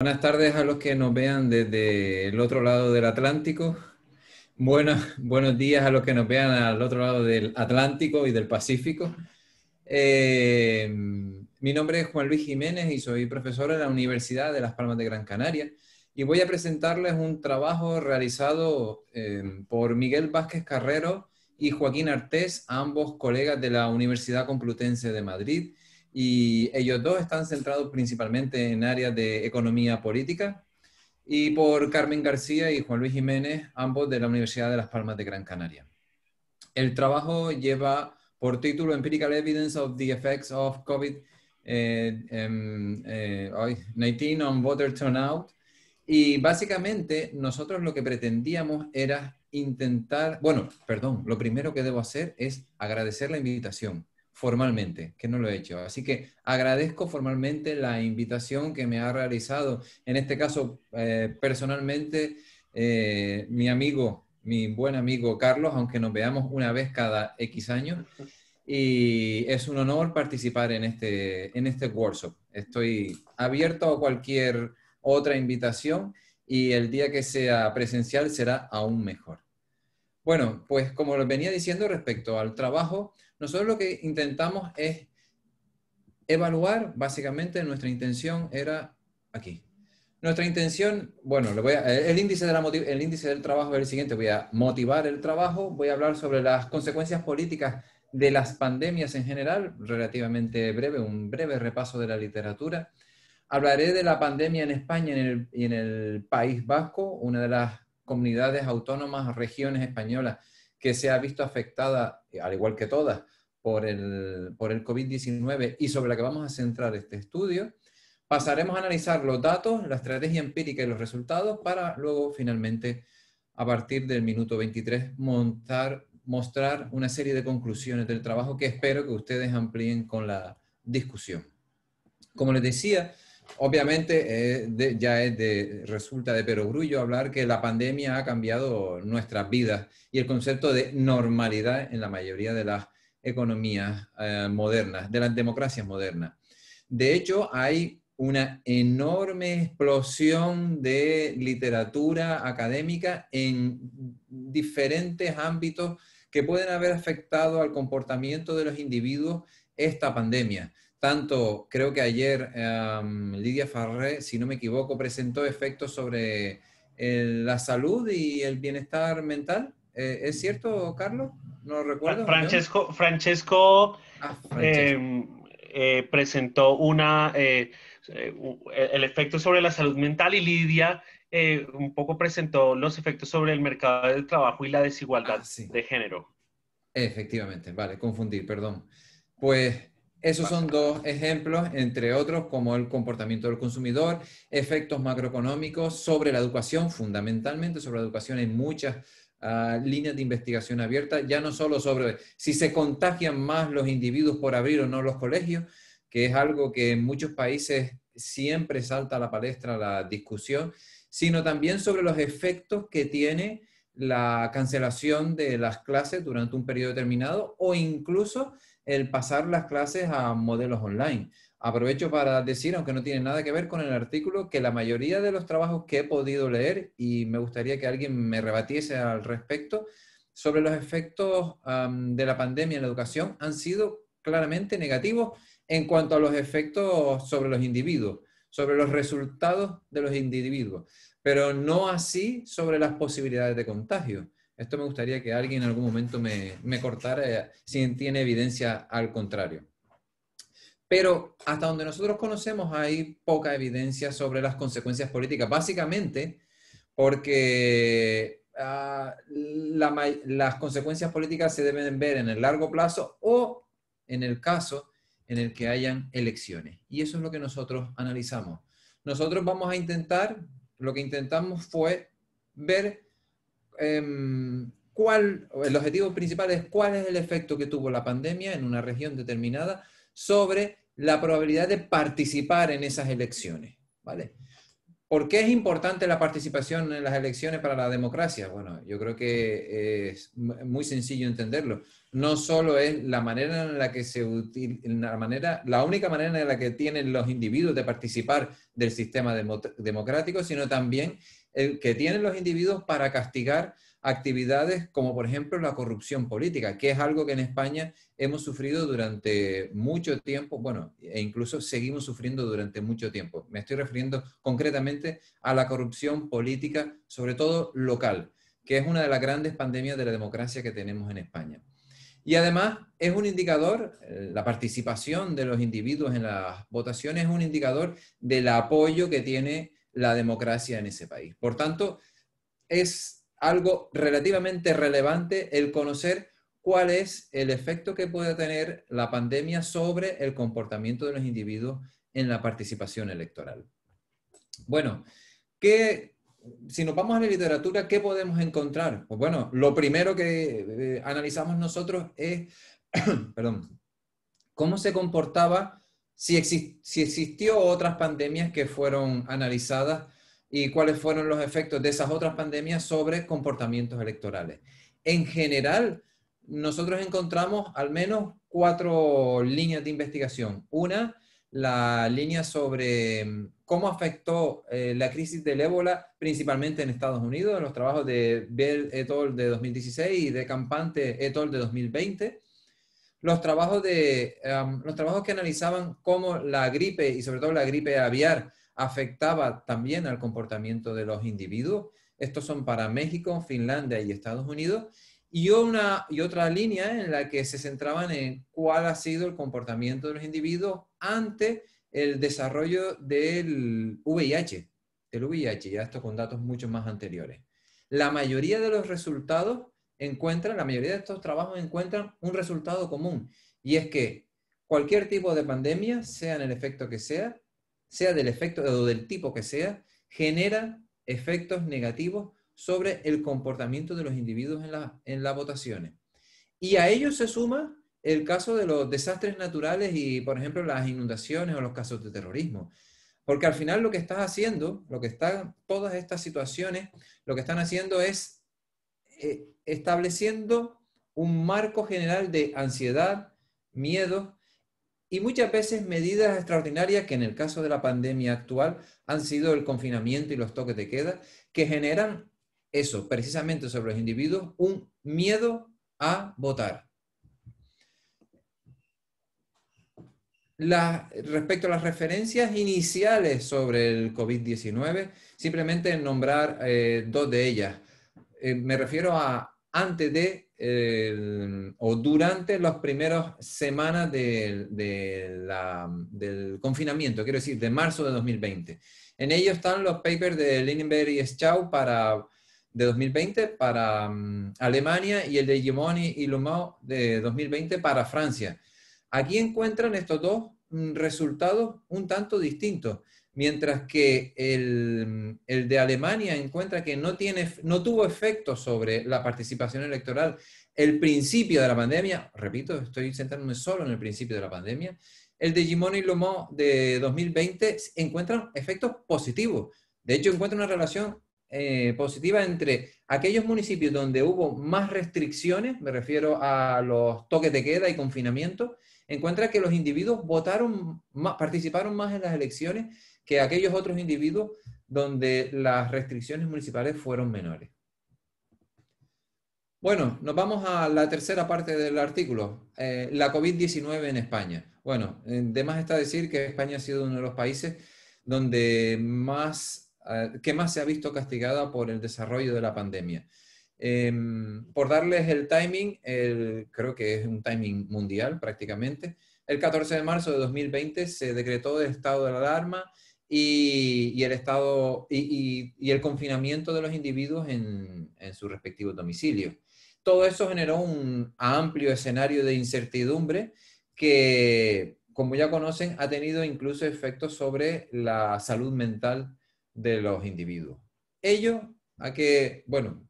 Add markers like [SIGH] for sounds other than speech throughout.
Buenas tardes a los que nos vean desde el otro lado del Atlántico. buenos días a los que nos vean al otro lado del Atlántico y del Pacífico. Eh, mi nombre es Juan Luis Jiménez y soy profesor en la Universidad de Las Palmas de Gran Canaria y voy a presentarles un trabajo realizado eh, por Miguel Vázquez Carrero y Joaquín Artés, ambos colegas de la Universidad Complutense de Madrid y ellos dos están centrados principalmente en áreas de economía política, y por Carmen García y Juan Luis Jiménez, ambos de la Universidad de Las Palmas de Gran Canaria. El trabajo lleva por título Empirical Evidence of the Effects of COVID-19 eh, em, eh, on Voter Turnout. Y básicamente nosotros lo que pretendíamos era intentar, bueno, perdón, lo primero que debo hacer es agradecer la invitación formalmente, que no lo he hecho. Así que agradezco formalmente la invitación que me ha realizado, en este caso eh, personalmente, eh, mi amigo, mi buen amigo Carlos, aunque nos veamos una vez cada X años. Y es un honor participar en este, en este workshop. Estoy abierto a cualquier otra invitación y el día que sea presencial será aún mejor. Bueno, pues como les venía diciendo respecto al trabajo, nosotros lo que intentamos es evaluar, básicamente nuestra intención era aquí. Nuestra intención, bueno, el, índice del trabajo es el siguiente, voy a motivar el trabajo, voy a hablar sobre las consecuencias políticas de las pandemias en general, relativamente breve, un breve repaso de la literatura. Hablaré de la pandemia en España y en el País Vasco, una de las comunidades autónomas, regiones españolas que se ha visto afectada, eh, al igual que todas, por el, por el COVID-19 y sobre la que vamos a centrar este estudio. Pasaremos a analizar los datos, la estrategia empírica y los resultados para luego finalmente, a partir del minuto 23, montar, mostrar una serie de conclusiones del trabajo que espero que ustedes amplíen con la discusión. Como les decía, Obviamente eh, ya es de, resulta de perogrullo hablar que la pandemia ha cambiado nuestras vidas y el concepto de normalidad en la mayoría de las economías eh, modernas, de las democracias modernas. De hecho, hay una enorme explosión de literatura académica en diferentes ámbitos que pueden haber afectado al comportamiento de los individuos esta pandemia. Tanto, creo que ayer em, Lidia Farré, si no me equivoco, presentó efectos sobre la salud y el bienestar mental. Eh, ¿Es cierto, Carlos? No recuerdo. Francesco, ah, em, eh, presentó una, eh, e, el efecto sobre la salud mental y Lidia un poco presentó los efectos sobre el mercado del trabajo y la desigualdad ah, de género. Efectivamente, vale, confundí, perdón. Pues esos son dos ejemplos, entre otros, como el comportamiento del consumidor, efectos macroeconómicos sobre la educación, fundamentalmente sobre la educación en muchas ah, líneas de investigación abierta. ya no solo sobre si se contagian más los individuos por abrir o no los colegios, que es algo que en muchos países siempre salta a la palestra la discusión, sino también sobre los efectos que tiene la cancelación de las clases durante un periodo determinado o incluso el pasar las clases a modelos online. Aprovecho para decir, aunque no tiene nada que ver con el artículo, que la mayoría de los trabajos que he podido leer, y me gustaría que alguien me rebatiese al respecto, sobre los efectos de la pandemia en la educación han sido claramente negativos en cuanto a los efectos sobre los individuos, sobre los resultados de los individuos, pero no así sobre las posibilidades de contagio. Esto me gustaría que alguien en algún momento me, cortara eh, si tiene evidencia al contrario. Pero hasta donde nosotros conocemos hay poca evidencia sobre las consecuencias políticas, básicamente porque ah, las consecuencias políticas se deben ver en el largo plazo o en el caso en el que hayan elecciones. Y eso es lo que nosotros analizamos. Nosotros vamos a intentar, lo que intentamos fue ver Em, cuál, el objetivo principal es cuál es el efecto que tuvo la pandemia en una región determinada sobre la probabilidad de participar en esas elecciones. ¿vale? ¿Por qué es importante la participación en las elecciones para la democracia? Bueno, yo creo que eh, es muy sencillo entenderlo. No solo es la manera en la que se utiliza, manera, la única manera en la que tienen los individuos de participar del sistema democrático, sino también eh, que tienen los individuos para castigar actividades como por ejemplo la corrupción política, que es algo que en España hemos sufrido durante mucho tiempo, bueno, e incluso seguimos sufriendo durante mucho tiempo. Me estoy refiriendo concretamente a la corrupción política, sobre todo local, que es una de las grandes pandemias de la democracia que tenemos en España. Y además es un indicador, eh, la participación de los individuos en las votaciones es un indicador del apoyo que tiene la democracia en ese país. Por tanto, es algo relativamente relevante el conocer cuál es el efecto que puede tener la pandemia sobre el comportamiento de los individuos en la participación electoral. Bueno, si nos vamos a la literatura, ¿qué podemos encontrar? Pues bueno, lo primero que eh, analizamos nosotros es, [CLEARS THROAT] perdón, cómo se comportaba si, existió otras pandemias que fueron analizadas y cuáles fueron los efectos de esas otras pandemias sobre comportamientos electorales. En general, nosotros encontramos al menos cuatro líneas de investigación. Una, la línea sobre mm, cómo afectó eh, la crisis del ébola principalmente en Estados Unidos, en los trabajos de Bell et al. de 2016 y de Campante et al. de 2020 los trabajos, de, em, los trabajos que analizaban cómo la gripe y sobre todo la gripe aviar afectaba también al comportamiento de los individuos. Estos son para México, Finlandia y Estados Unidos. Y, y otra línea en la que se centraban en cuál ha sido el comportamiento de los individuos ante el desarrollo del VIH, del VIH, ya esto con datos mucho más anteriores. La mayoría de los resultados encuentran, la mayoría de estos trabajos encuentran un resultado común y es que cualquier tipo de pandemia, sea en el efecto que sea, sea del efecto o del tipo que sea, genera efectos negativos sobre el comportamiento de los individuos en, la, en las votaciones. Y a ello se suma el caso de los desastres naturales y, por ejemplo, las inundaciones o los casos de terrorismo. Porque al final lo que estás haciendo, lo que están todas estas situaciones, lo que están haciendo es eh, estableciendo un marco general de ansiedad, miedo, y muchas veces medidas extraordinarias que en el caso de la pandemia actual han sido el confinamiento y los toques de queda, que generan eso, precisamente sobre los individuos, un miedo a votar. respecto a las referencias iniciales sobre el COVID-19, simplemente nombrar eh, dos de ellas. Eh, me refiero a antes de eh, o durante las primeras semanas del confinamiento, quiero decir, de marzo de 2020. En ellos están los papers de Lindenberg y Schau para, de 2020 para mm, Alemania y el de Gimoni y Lumao de 2020 para Francia. Aquí encuentran estos dos mm, resultados un tanto distintos mientras que el, el, de Alemania encuentra que no, tiene, no tuvo efecto sobre la participación electoral el principio de la pandemia, repito, estoy centrándome solo en el principio de la pandemia, el de Gimón y Lomó de 2020 encuentran efectos positivos. De hecho, encuentra una relación eh, positiva entre aquellos municipios donde hubo más restricciones, me refiero a los toques de queda y confinamiento, encuentra que los individuos votaron, más, participaron más en las elecciones que aquellos otros individuos donde las restricciones municipales fueron menores. Bueno, nos vamos a la tercera parte del artículo, eh, la COVID-19 en España. Bueno, además eh, está decir que España ha sido uno de los países donde más, eh, que más se ha visto castigada por el desarrollo de la pandemia. Em, por darles el timing, creo que es un timing mundial prácticamente, el 14 de marzo de 2020 se decretó el estado de alarma y, el estado y, el confinamiento de los individuos en, en sus respectivos domicilios. Todo eso generó un amplio escenario de incertidumbre que, como ya conocen, ha tenido incluso efectos sobre la salud mental de los individuos. Ello a que, bueno,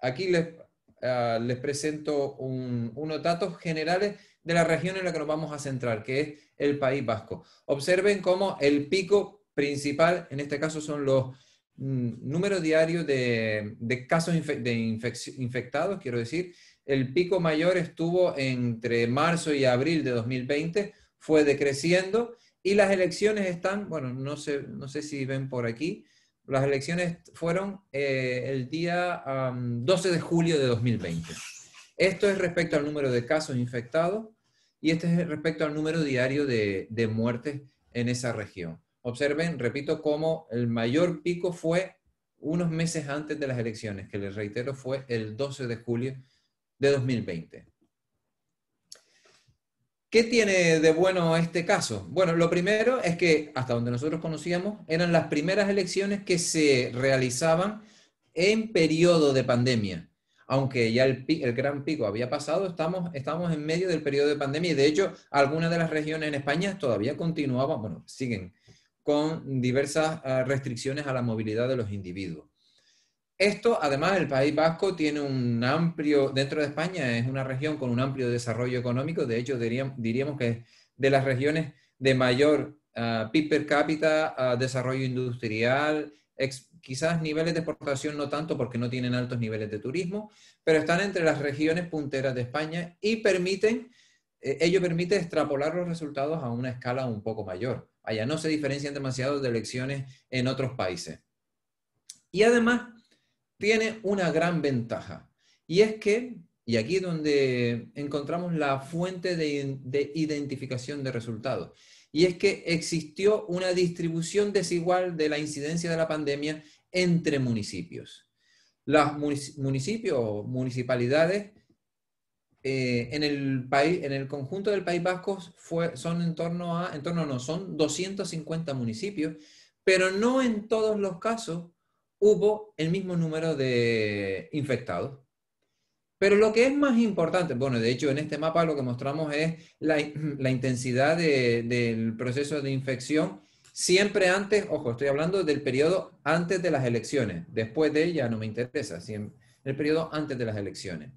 aquí les, ah, les presento unos datos generales de la región en la que nos vamos a centrar, que es el País Vasco. Observen cómo el pico principal, en este caso, son los mm, números diarios de, casos de infectados, quiero decir. El pico mayor estuvo entre marzo y abril de 2020, fue decreciendo y las elecciones están, bueno, no sé, no sé si ven por aquí, las elecciones fueron eh, el día 12 de julio de 2020. Esto es respecto al número de casos infectados y este es respecto al número diario de muertes en esa región observen, repito, cómo el mayor pico fue unos meses antes de las elecciones, que les reitero fue el 12 de julio de 2020. ¿Qué tiene de bueno este caso? Bueno, lo primero es que hasta donde nosotros conocíamos eran las primeras elecciones que se realizaban en periodo de pandemia. Aunque ya el, el gran pico había pasado, estamos, estamos en medio del periodo de pandemia y de hecho algunas de las regiones en España todavía continuaban, bueno, siguen con diversas ah, restricciones a la movilidad de los individuos. Esto, además, el País Vasco tiene un amplio, dentro de España es una región con un amplio desarrollo económico, de hecho diríamos, que es de las regiones de mayor ah, PIB per cápita, ah, desarrollo industrial, quizás niveles de exportación no tanto porque no tienen altos niveles de turismo, pero están entre las regiones punteras de España y permiten, eh, ello permite extrapolar los resultados a una escala un poco mayor. Allá no se diferencian demasiado de elecciones en otros países. Y además tiene una gran ventaja. Y es que, y aquí es donde encontramos la fuente de, de, identificación de resultados, y es que existió una distribución desigual de la incidencia de la pandemia entre municipios. Los municipios o municipalidades eh, en, el país, en el conjunto del País Vasco fue, son en torno a, torno no, son 250 municipios, pero no en todos los casos hubo el mismo número de infectados. Pero lo que es más importante, bueno, de hecho en este mapa lo que mostramos es la, [CLEARS THROAT] intensidad del proceso de infección siempre antes, ojo, estoy hablando del periodo antes de las elecciones, después de ella no me interesa, el periodo antes de las elecciones.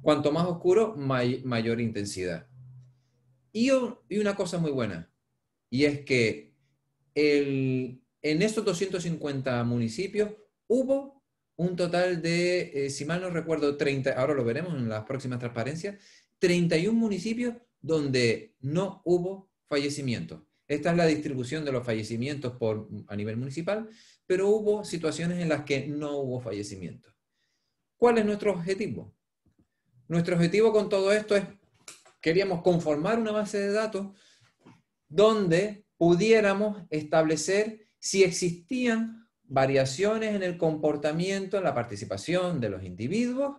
Cuanto más oscuro, mayor intensidad. Y, una cosa muy buena, y es que en estos 250 municipios hubo un total de, eh, si mal no recuerdo, 30, ahora lo veremos en las próximas transparencias, 31 municipios donde no hubo fallecimientos. Esta es la distribución de los fallecimientos por, a nivel municipal, pero hubo situaciones en las que no hubo fallecimiento. ¿Cuál es nuestro objetivo? Nuestro objetivo con todo esto es, queríamos conformar una base de datos donde pudiéramos establecer si existían variaciones en el comportamiento, en la participación de los individuos,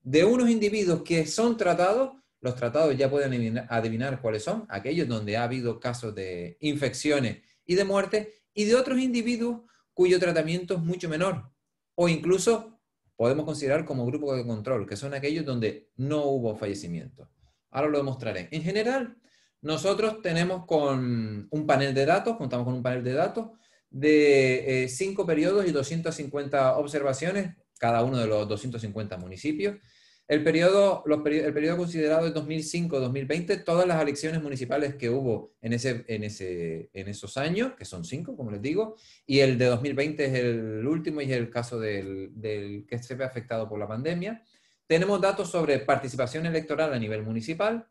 de unos individuos que son tratados, los tratados ya pueden adivinar, cuáles son, aquellos donde ha habido casos de infecciones y de muerte, y de otros individuos cuyo tratamiento es mucho menor, o incluso podemos considerar como grupo de control, que son aquellos donde no hubo fallecimiento. Ahora lo demostraré. En general, nosotros tenemos con un panel de datos, contamos con un panel de datos de eh, cinco periodos y 250 observaciones, cada uno de los 250 municipios. El periodo, los el periodo considerado es 2005-2020, todas las elecciones municipales que hubo en, ese, en, ese, en esos años, que son cinco, como les digo, y el de 2020 es el último y es el caso del, del que se ve afectado por la pandemia. Tenemos datos sobre participación electoral a nivel municipal.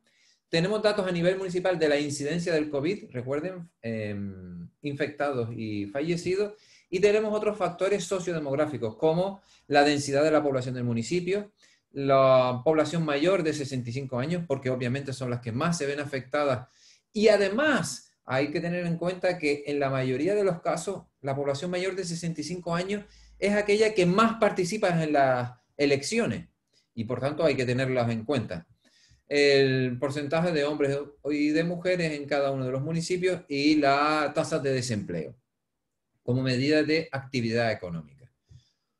Tenemos datos a nivel municipal de la incidencia del COVID, recuerden, em, infectados y fallecidos. Y tenemos otros factores sociodemográficos, como la densidad de la población del municipio, la población mayor de 65 años, porque obviamente son las que más se ven afectadas. Y además, hay que tener en cuenta que en la mayoría de los casos, la población mayor de 65 años es aquella que más participa en las elecciones y por tanto hay que tenerlas en cuenta. El porcentaje de hombres y de mujeres en cada uno de los municipios y la tasa de desempleo como medida de actividad económica.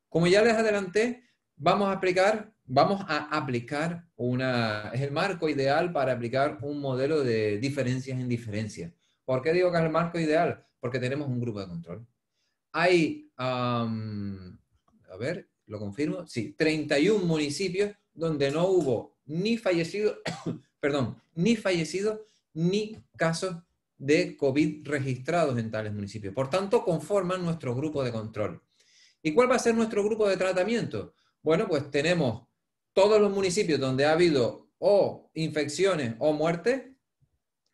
Como ya les adelanté, vamos a aplicar vamos a aplicar una, es el marco ideal para aplicar un modelo de diferencias en diferencias. ¿Por qué digo que es el marco ideal? Porque tenemos un grupo de control. Hay, a ver, lo confirmo, sí, 31 municipios donde no hubo ni fallecidos, [COUGHS] perdón, ni fallecidos ni casos de COVID registrados en tales municipios. Por tanto, conforman nuestro grupo de control. ¿Y cuál va a ser nuestro grupo de tratamiento? Bueno, pues tenemos todos los municipios donde ha habido o infecciones o muertes,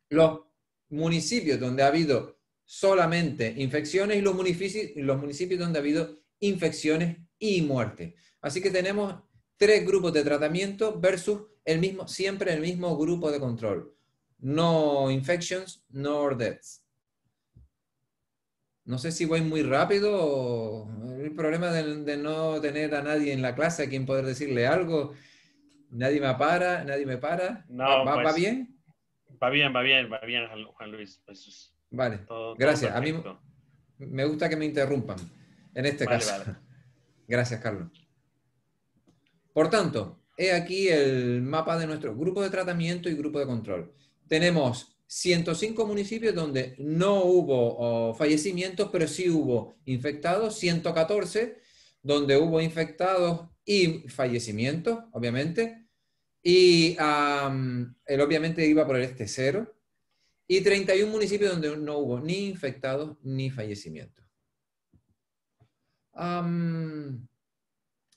los municipios donde ha habido solamente infecciones y los municipios, los municipios donde ha habido infecciones y muertes. Así que tenemos tres grupos de tratamiento versus el mismo, siempre el mismo grupo de control. No infections, nor deaths no sé si voy muy rápido o el problema de, no tener a nadie en la clase a quien poder decirle algo. Nadie me para, nadie me para. ¿Va, pues, bien? Va bien, va bien, va bien, Juan Luis. vale, gracias. a mí me gusta que me interrumpan en este caso. [LAUGHS] Gracias, Carlos. Por tanto, he aquí el mapa de nuestro grupo de tratamiento y grupo de control. Tenemos 105 municipios donde no hubo fallecimientos, pero sí hubo infectados, 114 donde hubo infectados y fallecimientos, obviamente, y él obviamente iba por el este cero, y 31 municipios donde no hubo ni infectados ni fallecimientos.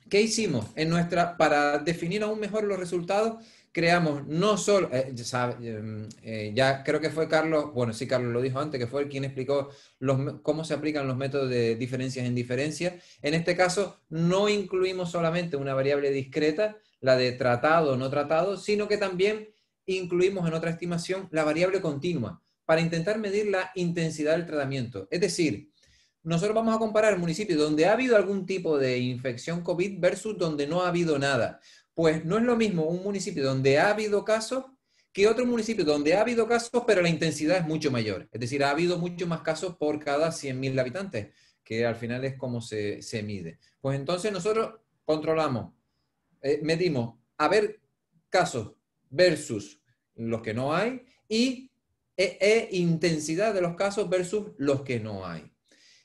¿Qué hicimos en nuestra, para definir aún mejor los resultados? creamos no solo, eh, em, eh, ya, creo que fue Carlos, bueno, sí, Carlos lo dijo antes, que fue el quien explicó cómo se aplican los métodos de diferencias en diferencias. En este caso, no incluimos solamente una variable discreta, la de tratado o no tratado, sino que también incluimos en otra estimación la variable continua para intentar medir la intensidad del tratamiento. Es decir, nosotros vamos a comparar municipios donde ha habido algún tipo de infección COVID versus donde no ha habido nada. Pues no es lo mismo un municipio donde ha habido casos que otro municipio donde ha habido casos, pero la intensidad es mucho mayor. Es decir, ha habido mucho más casos por cada 100.000 habitantes, que al final es como se, mide. Pues entonces nosotros controlamos, eh, medimos, a ver casos versus los que no hay y e, e, intensidad de los casos versus los que no hay.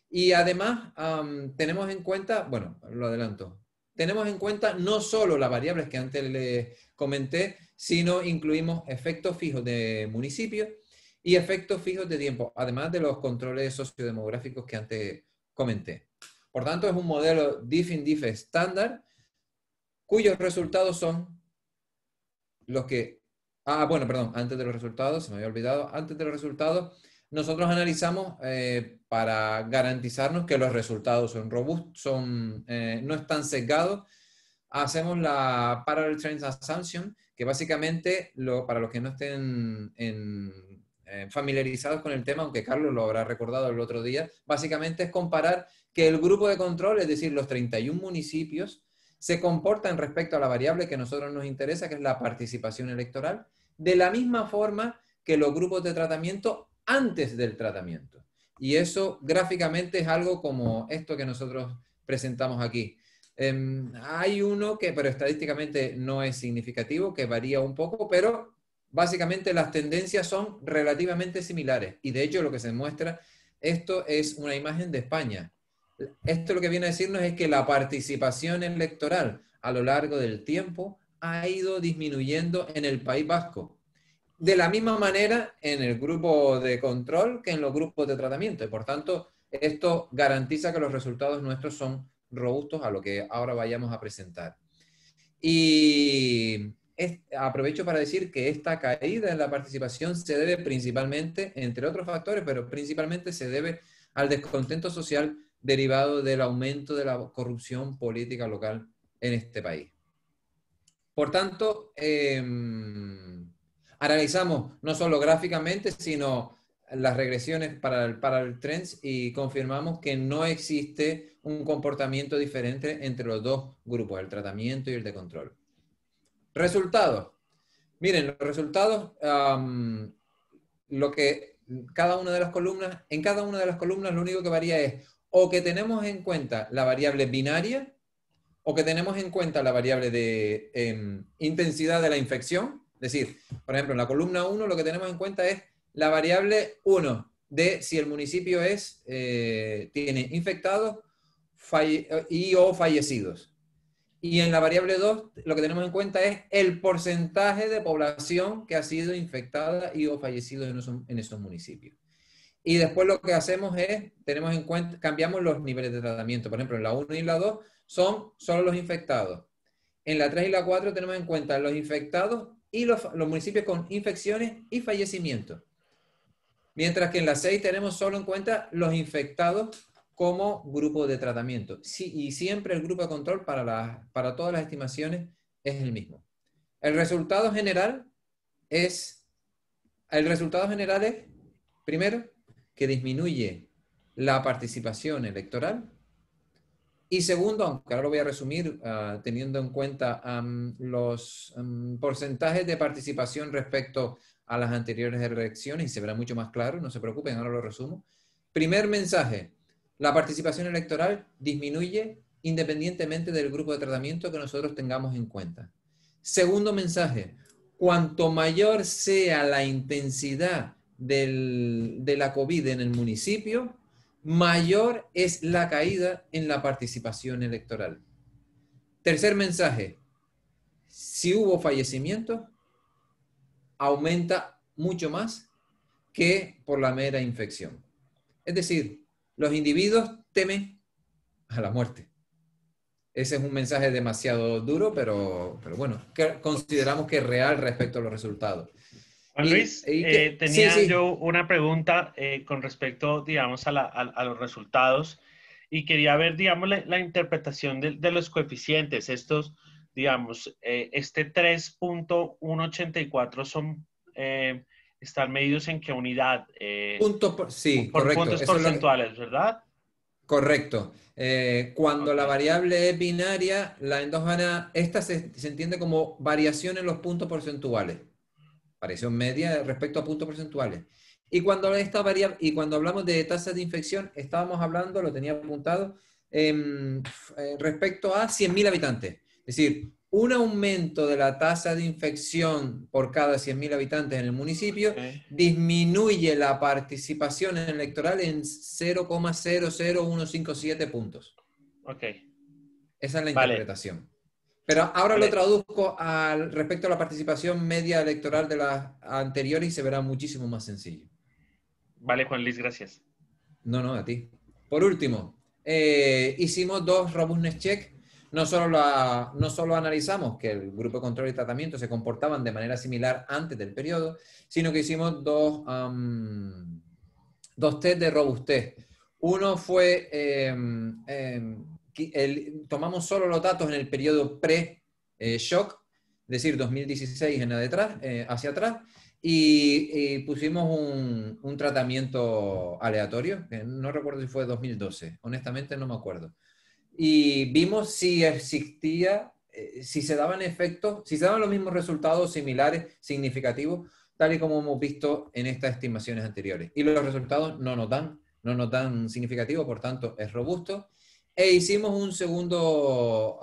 Y además tenemos en cuenta, bueno, lo adelanto, tenemos en cuenta no solo las variables que antes les comenté, sino incluimos efectos fijos de municipio y efectos fijos de tiempo, además de los controles sociodemográficos que antes comenté. Por tanto, es un modelo dif diff estándar cuyos resultados son los que... Ah, bueno, perdón, antes de los resultados, se me había olvidado, antes de los resultados nosotros analizamos eh, para garantizarnos que los resultados son robustos, son, eh, no están sesgados. Hacemos la Parallel Trends Assumption, que básicamente, para los que no estén eh, familiarizados con el tema, aunque Carlos lo habrá recordado el otro día, básicamente es comparar que el grupo de control, es decir, los 31 municipios, se comportan respecto a la variable que a nosotros nos interesa, que es la participación electoral, de la misma forma que los grupos de tratamiento antes del tratamiento. Y eso gráficamente es algo como esto que nosotros presentamos aquí. Em, hay uno que, pero estadísticamente no es significativo, que varía un poco, pero básicamente las tendencias son relativamente similares. Y de hecho lo que se muestra, esto es una imagen de España. Esto lo que viene a decirnos es que la participación electoral a lo largo del tiempo ha ido disminuyendo en el País Vasco de la misma manera en el grupo de control que en los grupos de tratamiento. Y por tanto, esto garantiza que los resultados nuestros son robustos a lo que ahora vayamos a presentar. Y aprovecho para decir que esta caída en la participación se debe principalmente, entre otros factores, pero principalmente se debe al descontento social derivado del aumento de la corrupción política local en este país. Por tanto, em, Analizamos no solo gráficamente, sino las regresiones para el, para trends y confirmamos que no existe un comportamiento diferente entre los dos grupos, el tratamiento y el de control. Resultados. Miren, los resultados, lo que cada una de las columnas, en cada una de las columnas lo único que varía es o que tenemos en cuenta la variable binaria o que tenemos en cuenta la variable de em, intensidad de la infección es decir, por ejemplo, en la columna 1 lo que tenemos en cuenta es la variable 1 de si el municipio es, eh, tiene infectados y o fallecidos. Y en la variable 2 lo que tenemos en cuenta es el porcentaje de población que ha sido infectada y o fallecido en esos, municipios. Y después lo que hacemos es, tenemos en cambiamos los niveles de tratamiento. Por ejemplo, en la 1 y la 2 son solo los infectados. En la 3 y la 4 tenemos en cuenta los infectados y los, municipios con infecciones y fallecimientos. Mientras que en la 6 tenemos solo en cuenta los infectados como grupo de tratamiento. Sí, y siempre el grupo de control para, para todas las estimaciones es el mismo. El resultado general es, el resultado general es, primero, que disminuye la participación electoral y segundo, aunque ahora lo voy a resumir ah, teniendo en cuenta los porcentajes de participación respecto a las anteriores elecciones, y se verá mucho más claro, no se preocupen, ahora lo resumo. Primer mensaje, la participación electoral disminuye independientemente del grupo de tratamiento que nosotros tengamos en cuenta. Segundo mensaje, cuanto mayor sea la intensidad de la COVID en el municipio, mayor es la caída en la participación electoral. Tercer mensaje, si hubo fallecimiento, aumenta mucho más que por la mera infección. Es decir, los individuos temen a la muerte. Ese es un mensaje demasiado duro, pero, pero bueno, consideramos que es real respecto a los resultados. Juan Luis, eh, tenía yo una pregunta eh, con respecto, digamos, a, los resultados y quería ver, digamos, la, interpretación de, los coeficientes. Estos, digamos, eh, este 3.184 son, están medidos en qué unidad? Punto sí, puntos porcentuales, ¿verdad? Correcto. cuando la variable es binaria, la endógena, esta se, entiende como variación en los puntos porcentuales variación media respecto a puntos porcentuales. Y cuando, esta variable, y cuando hablamos de tasas de infección, estábamos hablando, lo tenía apuntado, em, eh, respecto a 100.000 habitantes. Es decir, un aumento de la tasa de infección por cada 100.000 habitantes en el municipio disminuye la participación electoral en 0,00157 puntos. Ok. Esa es la interpretación. Pero ahora lo traduzco al respecto a la participación media electoral de las anteriores y se verá muchísimo más sencillo. Vale, Juan Luis, gracias. No, no, a ti. Por último, eh, hicimos dos robustness checks. No solo, no solo analizamos que el grupo de control y tratamiento se comportaban de manera similar antes del periodo, sino que hicimos dos, dos test de robustez. Uno fue em, em, tomamos solo los datos en el periodo pre-shock, es decir, 2016 en eh, hacia atrás, y, pusimos un, tratamiento aleatorio, que no recuerdo si fue 2012, honestamente no me acuerdo. Y vimos si existía, eh, si se daban efectos, si se daban los mismos resultados similares, significativos, tal y como hemos visto en estas estimaciones anteriores. Y los resultados no notan, no notan significativos significativo, por tanto es robusto e hicimos un segundo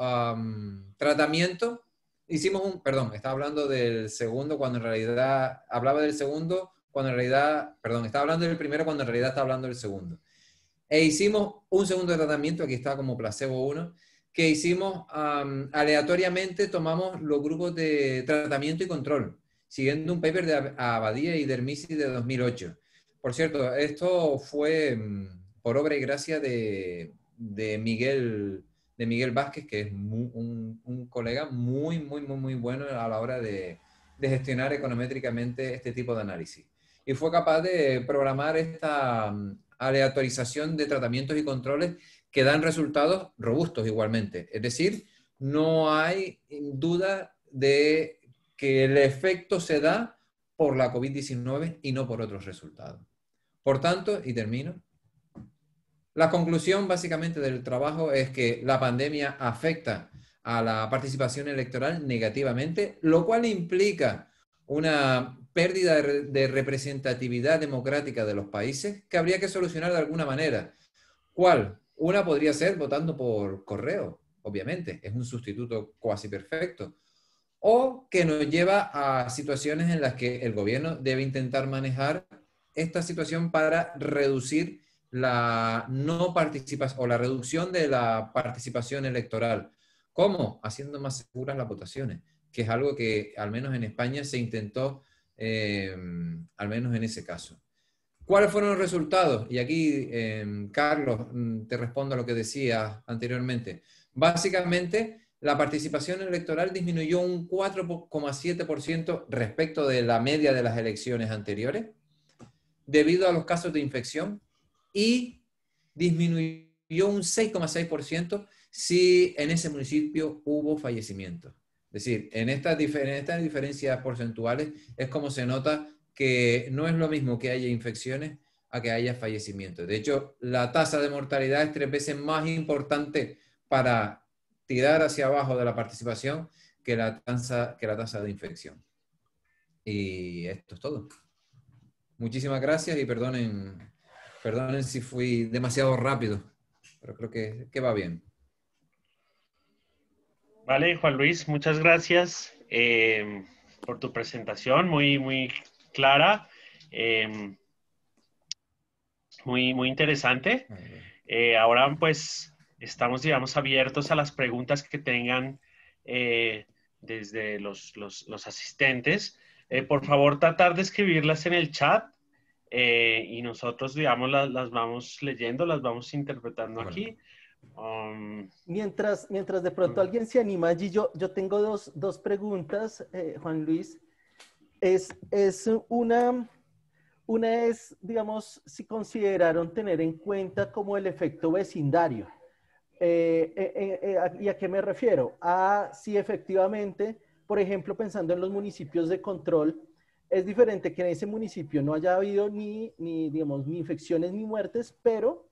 tratamiento. Hicimos un, perdón, estaba hablando del segundo cuando en realidad, hablaba del segundo cuando en realidad, perdón, estaba hablando del primero cuando en realidad estaba hablando del segundo. E hicimos un segundo tratamiento, aquí está como placebo 1, que hicimos aleatoriamente, tomamos los grupos de tratamiento y control, siguiendo un paper de Abadía y Dermisi de 2008. Por cierto, esto fue mm, por obra y gracia de de Miguel, de Miguel Vázquez, que es un, colega muy, muy, muy, muy bueno a la hora de, de gestionar econométricamente este tipo de análisis. Y fue capaz de programar esta mm, aleatorización de tratamientos y controles que dan resultados robustos igualmente. Es decir, no hay duda de que el efecto se da por la COVID-19 y no por otros resultados. Por tanto, y termino, la conclusión básicamente del trabajo es que la pandemia afecta a la participación electoral negativamente, lo cual implica una pérdida de representatividad democrática de los países que habría que solucionar de alguna manera. ¿Cuál? Una podría ser votando por correo, obviamente, es un sustituto casi perfecto. O que nos lleva a situaciones en las que el gobierno debe intentar manejar esta situación para reducir la no participación o la reducción de la participación electoral. ¿Cómo? Haciendo más seguras las votaciones, que es algo que al menos en España se intentó, eh, al menos en ese caso. ¿Cuáles fueron los resultados? Y aquí, eh, Carlos, mm, te respondo a lo que decía anteriormente. Básicamente, la participación electoral disminuyó un 4,7% respecto de la media de las elecciones anteriores, debido a los casos de infección, y disminuyó un 6,6% si en ese municipio hubo fallecimiento. Es decir, en estas, diferencias porcentuales es como se nota que no es lo mismo que haya infecciones a que haya fallecimientos. De hecho, la tasa de mortalidad es tres veces más importante para tirar hacia abajo de la participación que la tasa, que la tasa de infección. Y esto es todo. Muchísimas gracias y perdonen Perdonen si fui demasiado rápido, pero creo que, va bien. Vale, Juan Luis, muchas gracias eh, por tu presentación, muy, muy clara, em, muy, muy interesante. Eh, ahora pues estamos, digamos, abiertos a las preguntas que tengan eh, desde los, los asistentes. por favor, tratar de escribirlas en el chat eh, y nosotros, digamos, las, vamos leyendo, las vamos interpretando aquí. Um, mientras, mientras de pronto mm. alguien se anima allí, yo, yo tengo dos, dos preguntas, eh, Juan Luis. Es, es una, una es, digamos, si consideraron tener en cuenta como el efecto vecindario. Eh, ¿Y a qué me refiero? A si efectivamente, por ejemplo, pensando en los municipios de control, es diferente que en ese municipio no haya habido ni, ni digamos, ni infecciones ni muertes, pero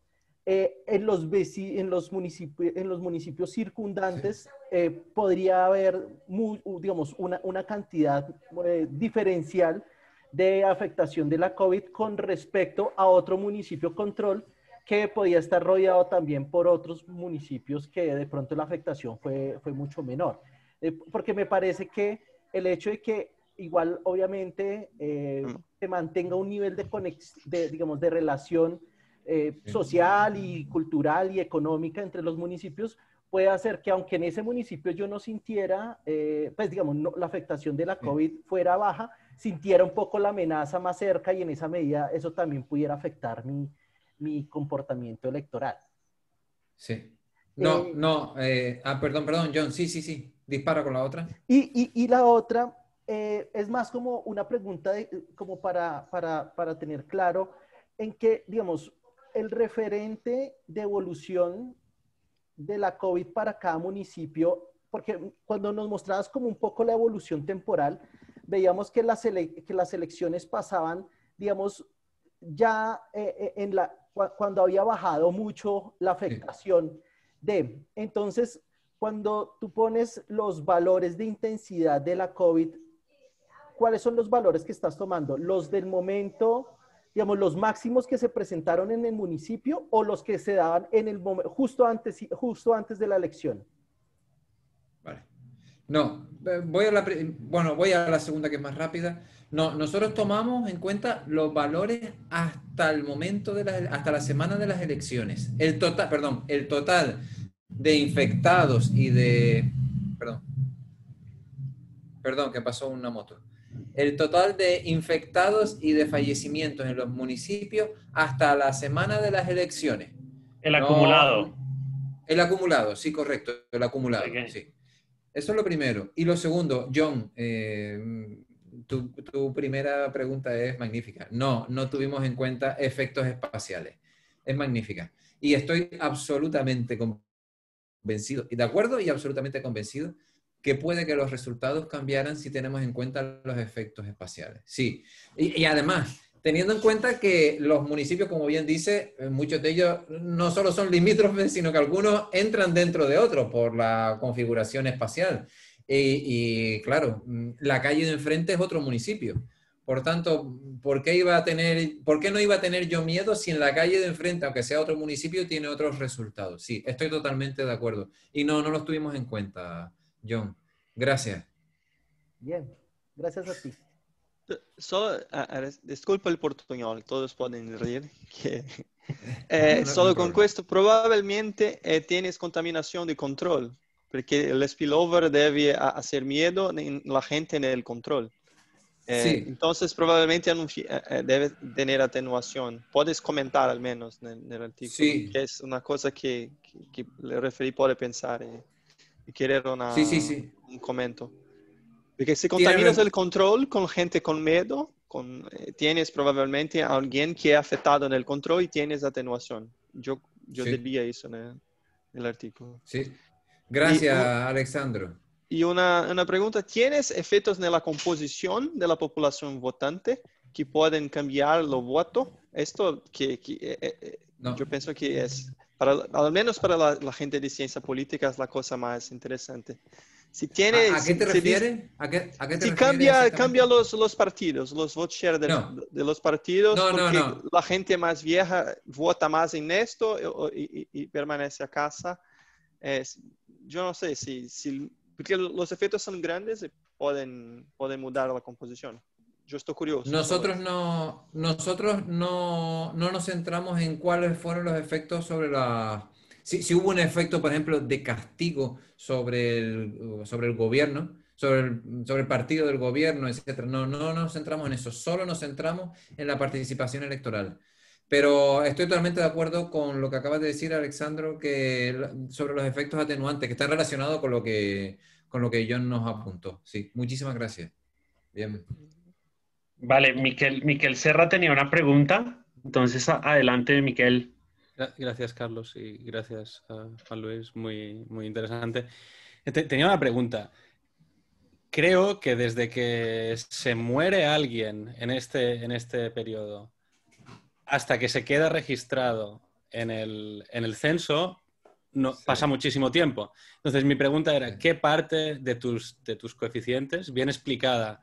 eh, en, los en, los en los municipios circundantes eh, podría haber, digamos, una, una cantidad eh, diferencial de afectación de la COVID con respecto a otro municipio control que podía estar rodeado también por otros municipios que de pronto la afectación fue, fue mucho menor. porque me parece que el hecho de que igual obviamente eh, mm. se mantenga un nivel de, digamos, de relación eh, social y cultural y económica entre los municipios, puede hacer que aunque en ese municipio yo no sintiera, eh, pues digamos, la afectación de la COVID fuera baja, sintiera un poco la amenaza más cerca y en esa medida eso también pudiera afectar mi, mi comportamiento electoral. Sí. No, no, ah, perdón, perdón, John, sí, sí, sí, dispara con la otra. Y, y, y la otra eh, es más como una pregunta como para, tener claro en que, digamos, el referente de evolución de la COVID para cada municipio, porque cuando nos mostrabas como un poco la evolución temporal, veíamos que las, que las elecciones pasaban, digamos, ya eh, eh, en la, cuando había bajado mucho la afectación de. Entonces, cuando tú pones los valores de intensidad de la COVID cuáles son los valores que estás tomando, los del momento, digamos, los máximos que se presentaron en el municipio o los que se daban en el justo antes, justo antes de la elección. Vale. No, voy a la, bueno, voy a la segunda que es más rápida. No, nosotros tomamos en cuenta los valores hasta el momento de hasta la semana de las elecciones. El total, perdón, el total de infectados y de, perdón, perdón, que pasó una moto el total de infectados y de fallecimientos en los municipios hasta la semana de las elecciones. El acumulado. El acumulado, sí, correcto, el acumulado. Sí. Eso es lo primero. Y lo segundo, John, eh, tu, tu, primera pregunta es magnífica. No, no tuvimos en cuenta efectos espaciales. Es magnífica. Y estoy absolutamente convencido, de acuerdo y absolutamente convencido que puede que los resultados cambiaran si tenemos en cuenta los efectos espaciales. Sí, y, además, teniendo en cuenta que los municipios, como bien dice, eh, muchos de ellos no solo son limítrofes, sino que algunos entran dentro de otros por la configuración espacial. Y, claro, mm, la calle de enfrente es otro municipio. Por tanto, ¿por qué, iba a tener, ¿por qué no iba a tener yo miedo si en la calle de enfrente, aunque sea otro municipio, tiene otros resultados? Sí, estoy totalmente de acuerdo. Y no, no los tuvimos en cuenta, John. Gracias. Bien, gracias a ti. Solo, disculpa el portuñol, todos pueden reír. [LAUGHS] Que, [LAUGHS] eh, solo con esto, probablemente eh, tienes contaminación de control, porque el spillover debe hacer miedo en la gente en el control. Eh, entonces probablemente debe tener atenuación. Puedes comentar al menos en, el artículo, sí. que es una cosa que, le referí puede pensar querer una, sí, sí, sí. un comento. Porque si contaminas el control con gente con miedo, con, eh, tienes probablemente a alguien que ha afectado en el control y tienes atenuación. Yo, yo eso en el, artículo. Gracias, Alexandro. Y una, una pregunta, ¿tienes efectos en la composición de la población votante que pueden cambiar los voto? Esto que, eh, eh, yo pienso que es al menos para la, gente de ciencia política es la cosa más interesante. Si tiene, ¿A, qué te refieres? Si, cambia, cambia los, los partidos, los votos share de, los partidos, porque la gente más vieja vota más en esto eh, y, permanece a casa. yo no sé si, si, porque los efectos son grandes y pueden, pueden mudar la composición yo estoy curioso. Nosotros, no, nosotros no, nos centramos en cuáles fueron los efectos sobre la... Si, hubo un efecto, por ejemplo, de castigo sobre el, sobre el gobierno, sobre el, sobre el partido del gobierno, etc. No, no nos centramos en eso, solo nos centramos en la participación electoral. Pero estoy totalmente de acuerdo con lo que acabas de decir, Alexandro, que sobre los efectos atenuantes, que están relacionados con lo que, con lo que John nos apuntó. Sí, muchísimas gracias. Bien. Vale, Miquel, Serra tenía una pregunta, entonces adelante, Miquel. Gracias, Carlos, y gracias a Juan Luis, muy, muy interesante. Eh, tenía una pregunta. Creo que desde que se muere alguien en este, en este periodo hasta que se queda registrado en el, censo, no, pasa muchísimo tiempo. Entonces, mi pregunta era, ¿qué parte de tus, de tus coeficientes, bien explicada,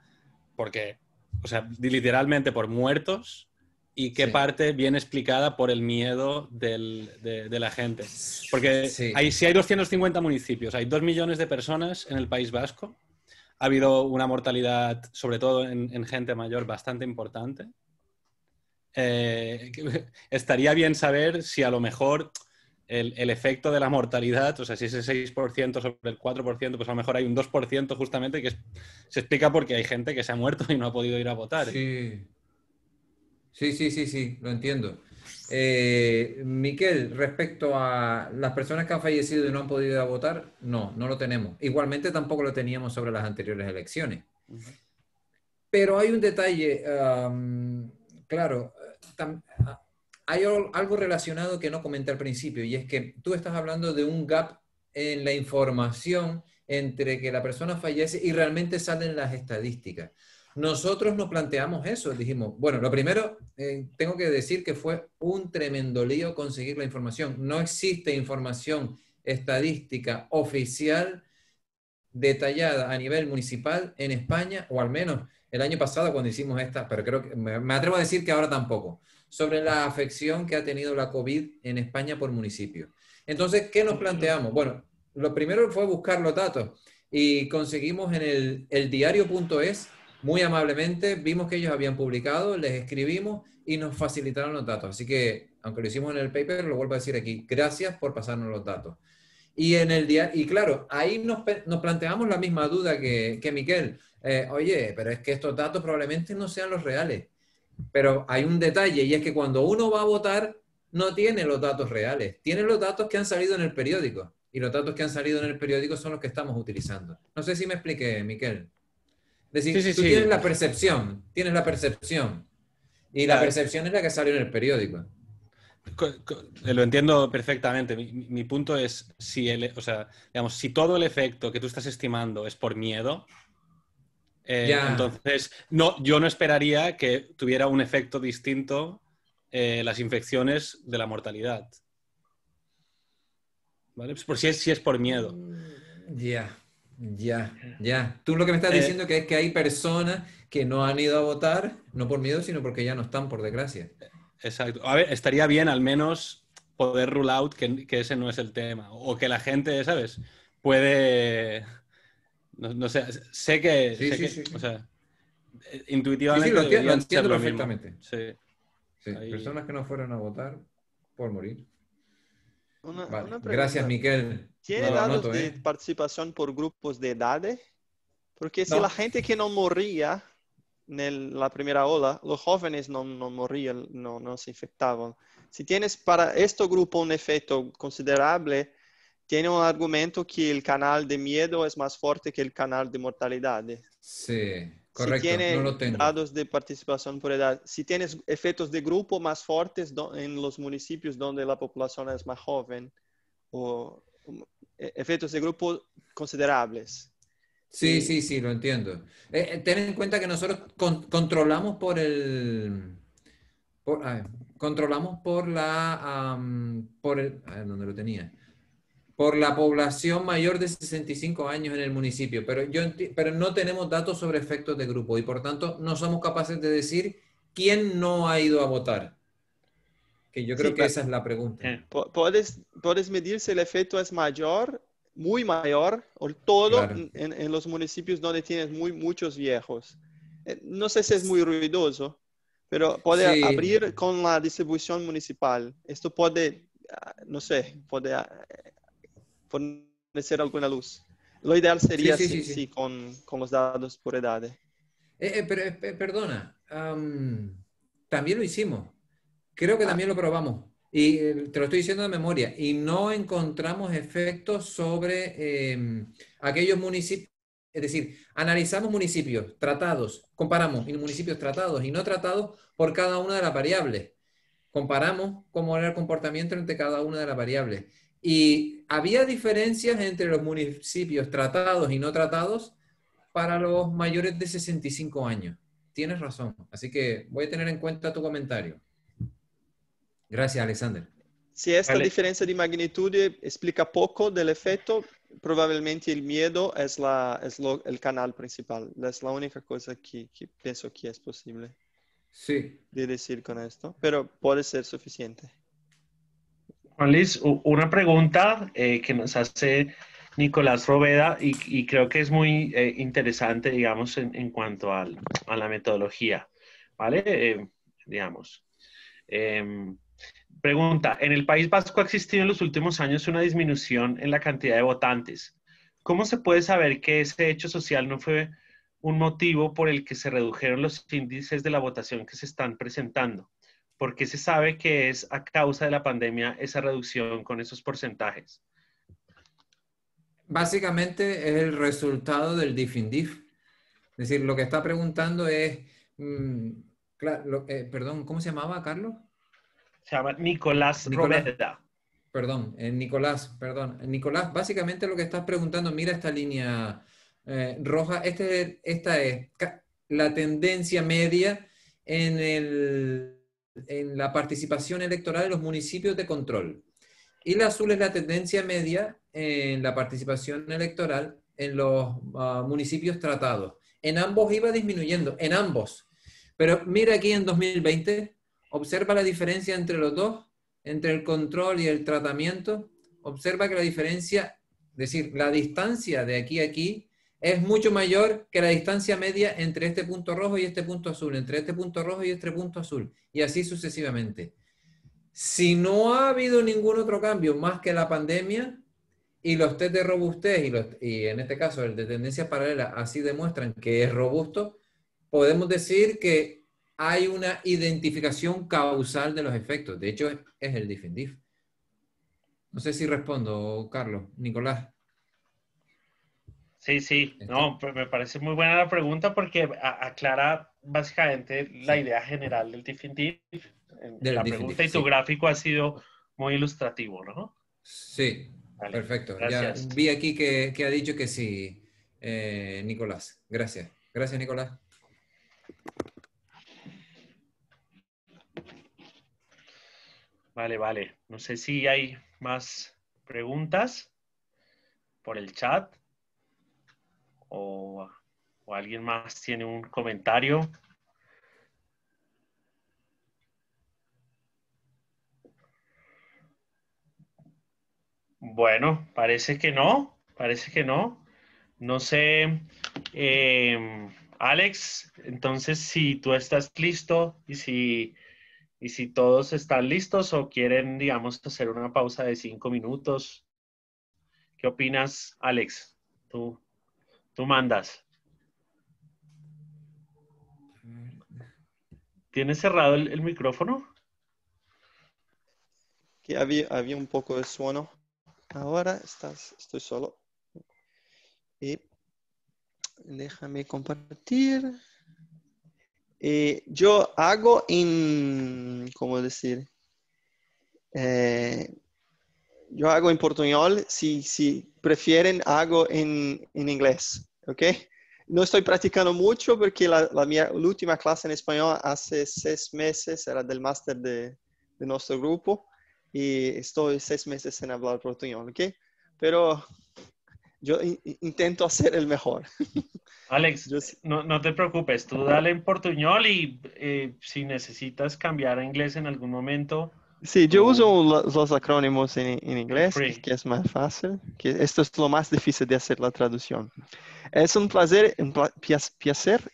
porque o sea, literalmente por muertos y qué parte viene explicada por el miedo de, la gente. Porque hay, si hay 250 municipios, hay 2 millones de personas en el País Vasco, ha habido una mortalidad, sobre todo en, gente mayor, bastante importante. Eh, [LAUGHS] estaría bien saber si a lo mejor el, efecto de la mortalidad, o sea, si ese 6% sobre el 4%, pues a lo mejor hay un 2% justamente que se explica porque hay gente que se ha muerto y no ha podido ir a votar. ¿eh? Sí, sí, sí, sí, lo entiendo. Eh, Miquel, respecto a las personas que han fallecido y no han podido ir a votar, no, no lo tenemos. Igualmente tampoco lo teníamos sobre las anteriores elecciones. Pero hay un detalle, claro, eh, hay algo relacionado que no comenté al principio y es que tú estás hablando de un gap en la información entre que la persona fallece y realmente salen las estadísticas. Nosotros nos planteamos eso, dijimos, bueno, lo primero, eh, tengo que decir que fue un tremendo lío conseguir la información. No existe información estadística oficial detallada a nivel municipal en España, o al menos el año pasado cuando hicimos esta, pero creo que me atrevo a decir que ahora tampoco sobre la afección que ha tenido la COVID en España por municipio. Entonces, ¿qué nos planteamos? Bueno, lo primero fue buscar los datos y conseguimos en el, el diario.es, muy amablemente, vimos que ellos habían publicado, les escribimos y nos facilitaron los datos. Así que, aunque lo hicimos en el paper, lo vuelvo a decir aquí, gracias por pasarnos los datos. Y, en el y claro, ahí nos, planteamos la misma duda que, que Miquel. Eh, oye, pero es que estos datos probablemente no sean los reales. Pero hay un detalle y es que cuando uno va a votar no tiene los datos reales, tiene los datos que han salido en el periódico. Y los datos que han salido en el periódico son los que estamos utilizando. No sé si me expliqué, Miquel. Es decir, tú tienes la percepción, tienes la percepción. Y la percepción es la que salió en el periódico. Lo entiendo perfectamente. Mi, mi punto es si, el, o sea, digamos, si todo el efecto que tú estás estimando es por miedo, eh, entonces, no, yo no esperaría que tuviera un efecto distinto eh, las infecciones de la mortalidad. ¿Vale? Pues por si es, si es por miedo. Mm, ya, ya, ya. Tú lo que me estás eh, diciendo es que hay personas que no han ido a votar, no por miedo, sino porque ya no están, por desgracia. Exacto. A ver, estaría bien al menos poder rule out que ese no es el tema. O que la gente, ¿sabes? Puede no, sé, sé que. O sea, eh, intuitivamente. lo, entiendo, perfectamente. Personas que no fueron a votar por morir. Gracias, Miquel. ¿Tiene datos de participación por grupos de edades? Porque si la gente que no moría en la primera ola, los jóvenes no, morían, no, no se infectaban. Si tienes para este grupo un efecto considerable, tiene un argumento que el canal de miedo es más fuerte que el canal de mortalidad. Sí, correcto. Si tiene no lo tengo. de participación por edad, si tienes efectos de grupo más fuertes en los municipios donde la población es más joven, o um, e, efectos de grupo considerables. Sí, sí, sí, lo entiendo. Eh, eh, ten en cuenta que nosotros controlamos por el... controlamos por la... por el... A ¿dónde lo tenía? por la población mayor de 65 años en el municipio, pero, yo pero no tenemos datos sobre efectos de grupo y por tanto no somos capaces de decir quién no ha ido a votar. Que yo creo que esa es la pregunta. Eh, puedes, puedes medir si el efecto es mayor, muy mayor, o todo en, los municipios donde tienes muy, muchos viejos. Eh, no sé si es muy ruidoso, pero puede abrir con la distribución municipal. Esto puede, ah, no sé, puede ah, ser alguna luz. Lo ideal sería sí, sí, sí, con, con, los datos por edad. Eh, eh, eh, perdona, también lo hicimos. Creo que ah. también lo probamos. Y te lo estoy diciendo de memoria. Y no encontramos efectos sobre em, aquellos municipios. Es decir, analizamos municipios tratados, comparamos municipios tratados y no tratados por cada una de las variables. Comparamos cómo era el comportamiento entre cada una de las variables. Y había diferencias entre los municipios tratados y no tratados para los mayores de 65 años. Tienes razón, así que voy a tener en cuenta tu comentario. Gracias, Alexander. Si esta diferencia de magnitud explica poco del efecto, probablemente el miedo es, la, es el canal principal. Es la única cosa que, que pienso que es posible sí. de decir con esto, pero puede ser suficiente una pregunta eh, que nos hace Nicolás Robeda y, creo que es muy eh, interesante, digamos, en, cuanto a la metodología, ¿vale? Em, digamos. Em, pregunta, en el País Vasco ha existido en los últimos años una disminución en la cantidad de votantes. ¿Cómo se puede saber que ese hecho social no fue un motivo por el que se redujeron los índices de la votación que se están presentando? qué se sabe que es a causa de la pandemia esa reducción con esos porcentajes? Básicamente es el resultado del DIFINDIF. Es decir, lo que está preguntando es, mm, claro, eh, perdón, ¿cómo se llamaba, Carlos? Se llama Nicolás, Nicolás Perdón, eh, Nicolás, perdón. Nicolás, básicamente lo que estás preguntando, mira esta línea eh, roja, este, esta es la tendencia media en el en la participación electoral de los municipios de control. Y la azul es la tendencia media en la participación electoral en los ah, municipios tratados. En ambos iba disminuyendo, en ambos. Pero mira aquí en 2020, observa la diferencia entre los dos, entre el control y el tratamiento. Observa que la diferencia, es decir, la distancia de aquí a aquí es mucho mayor que la distancia media entre este punto rojo y este punto azul, entre este punto rojo y este punto azul, y así sucesivamente. Si no ha habido ningún otro cambio más que la pandemia y los test de robustez, y, los, y en este caso el de tendencia paralela, así demuestran que es robusto, podemos decir que hay una identificación causal de los efectos. De hecho, es, el DIFINDIF. No sé si respondo, Carlos, Nicolás. Sí, sí, no, pues, me parece muy buena la pregunta porque aclara básicamente la idea general del Tiffin La pregunta y tu gráfico ha sido muy ilustrativo, ¿no? Sí, perfecto. Ya vi aquí que, ha dicho que sí, eh, Nicolás. Gracias. Gracias, Nicolás. Vale, vale. No sé si hay más preguntas por el chat o, alguien más tiene un comentario. Bueno, parece que no, parece que no. No sé, eh, Alex, entonces si tú estás listo y si, y si todos están listos o quieren, digamos, hacer una pausa de cinco minutos, ¿qué opinas, Alex? Tú, Tú mandas. ¿Tienes cerrado el, micrófono? Que había, había, un poco de suono Ahora estás, estoy solo. Y déjame compartir. yo hago en, ¿cómo decir? Eh, yo hago en portuñol, si, si prefieren, hago en, inglés, ¿ok? No estoy practicando mucho porque la, última clase en español hace seis meses, era del máster de, nuestro grupo, y estoy seis meses en hablar portuñol, ¿ok? Pero yo intento hacer el mejor. [LAUGHS] Alex, no, te preocupes, tú dale en portuñol y eh, si necesitas cambiar a inglés en algún momento, Sí, yo uso los, acrónimos en, inglés, que es más fácil, que esto es lo más difícil de hacer la traducción. Es un placer,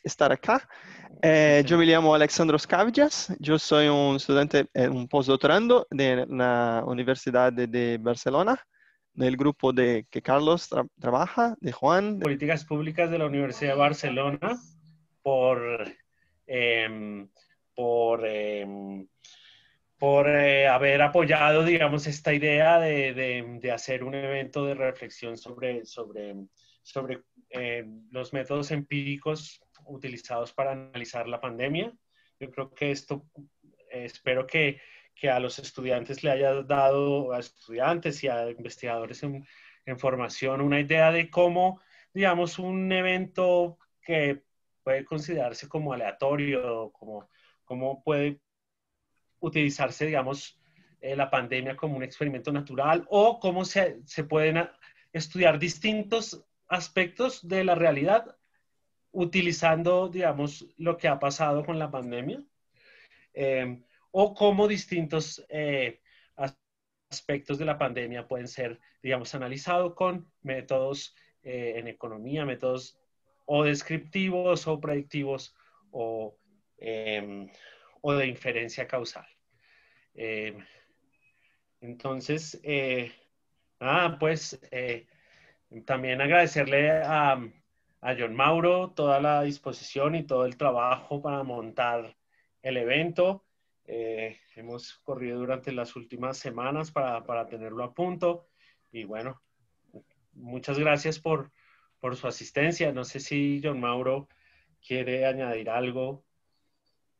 estar acá. Eh, yo me llamo Alexandros Cavillas, yo soy un estudiante, eh, un postdoctorando de la Universidad de, Barcelona, del grupo de que Carlos trabaja, de Juan. Políticas Públicas de la Universidad de Barcelona por, em, por em, por eh, haber apoyado, digamos, esta idea de, de, hacer un evento de reflexión sobre, sobre, sobre eh, los métodos empíricos utilizados para analizar la pandemia. Yo creo que esto, espero que, que, a los estudiantes le haya dado, a estudiantes y a investigadores en, en formación, una idea de cómo, digamos, un evento que puede considerarse como aleatorio, como, cómo puede utilizarse, digamos, eh, la pandemia como un experimento natural o cómo se, se pueden estudiar distintos aspectos de la realidad utilizando, digamos, lo que ha pasado con la pandemia em, o cómo distintos eh, aspectos de la pandemia pueden ser, digamos, analizados con métodos eh, en economía, métodos o descriptivos o predictivos o em, o de inferencia causal. Eh, entonces, eh, pues eh, también agradecerle a, John Mauro toda la disposición y todo el trabajo para montar el evento. hemos corrido durante las últimas semanas para, tenerlo a punto y bueno, muchas gracias por, por su asistencia. No sé si John Mauro quiere añadir algo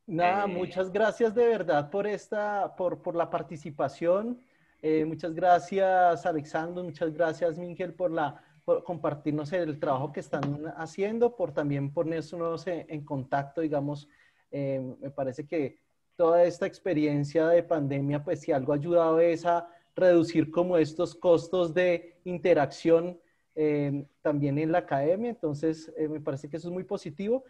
Nada, eh, muchas gracias de verdad por esta, por, la participación. Eh, muchas gracias, Alexandro. Muchas gracias, Mingel, por la compartirnos el trabajo que están haciendo, por también ponernos en, contacto, digamos. Eh, me parece que toda esta experiencia de pandemia, pues si algo ha ayudado es a reducir como estos costos de interacción también en la academia. Entonces, me parece que eso es muy positivo.